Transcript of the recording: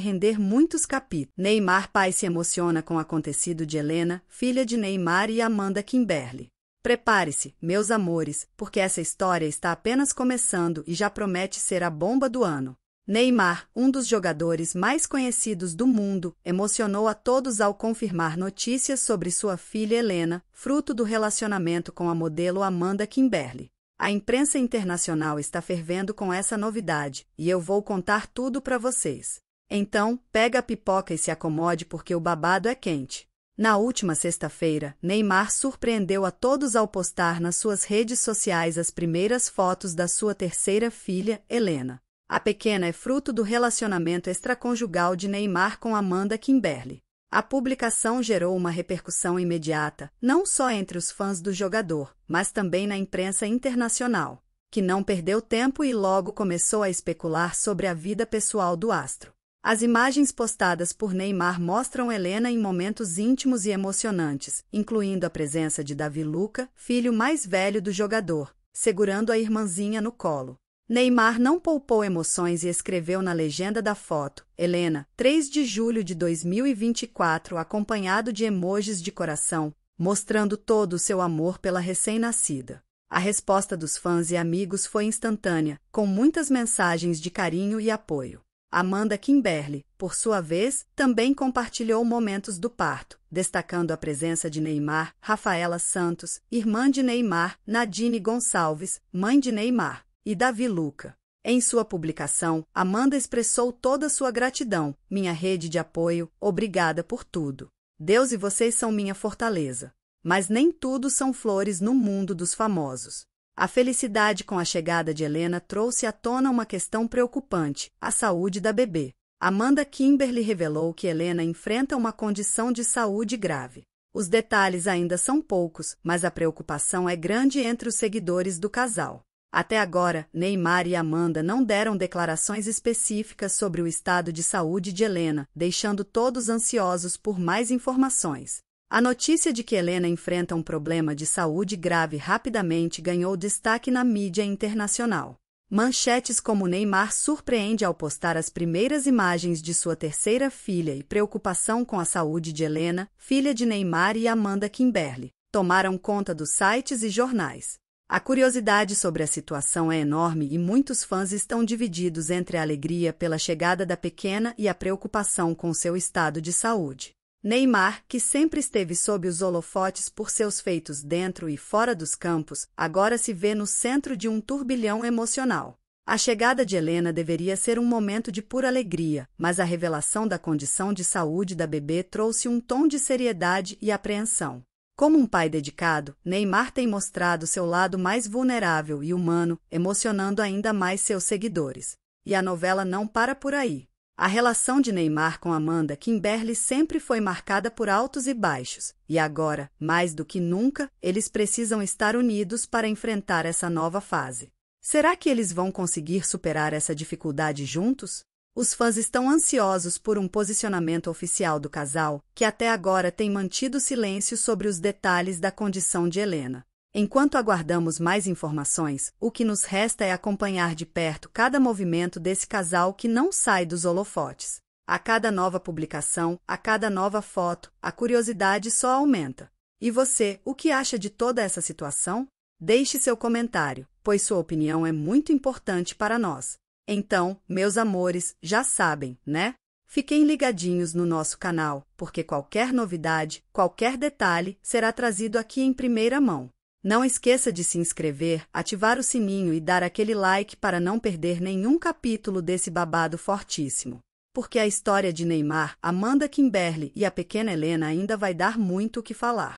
render muitos capítulos. Neymar pai se emociona com o acontecido de Helena, filha de Neymar e Amanda Kimberly. Prepare-se, meus amores, porque essa história está apenas começando e já promete ser a bomba do ano. Neymar, um dos jogadores mais conhecidos do mundo, emocionou a todos ao confirmar notícias sobre sua filha Helena, fruto do relacionamento com a modelo Amanda Kimberly. A imprensa internacional está fervendo com essa novidade, e eu vou contar tudo para vocês. Então, pega a pipoca e se acomode porque o babado é quente. Na última sexta-feira, Neymar surpreendeu a todos ao postar nas suas redes sociais as primeiras fotos da sua terceira filha, Helena. A pequena é fruto do relacionamento extraconjugal de Neymar com Amanda Kimberly. A publicação gerou uma repercussão imediata, não só entre os fãs do jogador, mas também na imprensa internacional, que não perdeu tempo e logo começou a especular sobre a vida pessoal do astro. As imagens postadas por Neymar mostram Helena em momentos íntimos e emocionantes, incluindo a presença de Davi Luca, filho mais velho do jogador, segurando a irmãzinha no colo. Neymar não poupou emoções e escreveu na legenda da foto: Helena, 3 de julho de 2024, acompanhado de emojis de coração, mostrando todo o seu amor pela recém-nascida. A resposta dos fãs e amigos foi instantânea, com muitas mensagens de carinho e apoio. Amanda Kimberly, por sua vez, também compartilhou momentos do parto, destacando a presença de Neymar, Rafaela Santos, irmã de Neymar, Nadine Gonçalves, mãe de Neymar, e Davi Luca. Em sua publicação, Amanda expressou toda sua gratidão, minha rede de apoio, obrigada por tudo. Deus e vocês são minha fortaleza. Mas nem tudo são flores no mundo dos famosos. A felicidade com a chegada de Helena trouxe à tona uma questão preocupante: a saúde da bebê. Amanda Kimberly revelou que Helena enfrenta uma condição de saúde grave. Os detalhes ainda são poucos, mas a preocupação é grande entre os seguidores do casal. Até agora, Neymar e Amanda não deram declarações específicas sobre o estado de saúde de Helena, deixando todos ansiosos por mais informações. A notícia de que Helena enfrenta um problema de saúde grave rapidamente ganhou destaque na mídia internacional. Manchetes como Neymar surpreende ao postar as primeiras imagens de sua terceira filha e preocupação com a saúde de Helena, filha de Neymar e Amanda Kimberly, tomaram conta dos sites e jornais. A curiosidade sobre a situação é enorme e muitos fãs estão divididos entre a alegria pela chegada da pequena e a preocupação com seu estado de saúde. Neymar, que sempre esteve sob os holofotes por seus feitos dentro e fora dos campos, agora se vê no centro de um turbilhão emocional. A chegada de Helena deveria ser um momento de pura alegria, mas a revelação da condição de saúde da bebê trouxe um tom de seriedade e apreensão. Como um pai dedicado, Neymar tem mostrado seu lado mais vulnerável e humano, emocionando ainda mais seus seguidores. E a novela não para por aí. A relação de Neymar com Amanda Kimberly sempre foi marcada por altos e baixos, e agora, mais do que nunca, eles precisam estar unidos para enfrentar essa nova fase. Será que eles vão conseguir superar essa dificuldade juntos? Os fãs estão ansiosos por um posicionamento oficial do casal, que até agora tem mantido silêncio sobre os detalhes da condição de Helena. Enquanto aguardamos mais informações, o que nos resta é acompanhar de perto cada movimento desse casal que não sai dos holofotes. A cada nova publicação, a cada nova foto, a curiosidade só aumenta. E você, o que acha de toda essa situação? Deixe seu comentário, pois sua opinião é muito importante para nós. Então, meus amores, já sabem, né? Fiquem ligadinhos no nosso canal, porque qualquer novidade, qualquer detalhe será trazido aqui em primeira mão. Não esqueça de se inscrever, ativar o sininho e dar aquele like para não perder nenhum capítulo desse babado fortíssimo. Porque a história de Neymar, Amanda Kimberly e a pequena Helena ainda vai dar muito o que falar.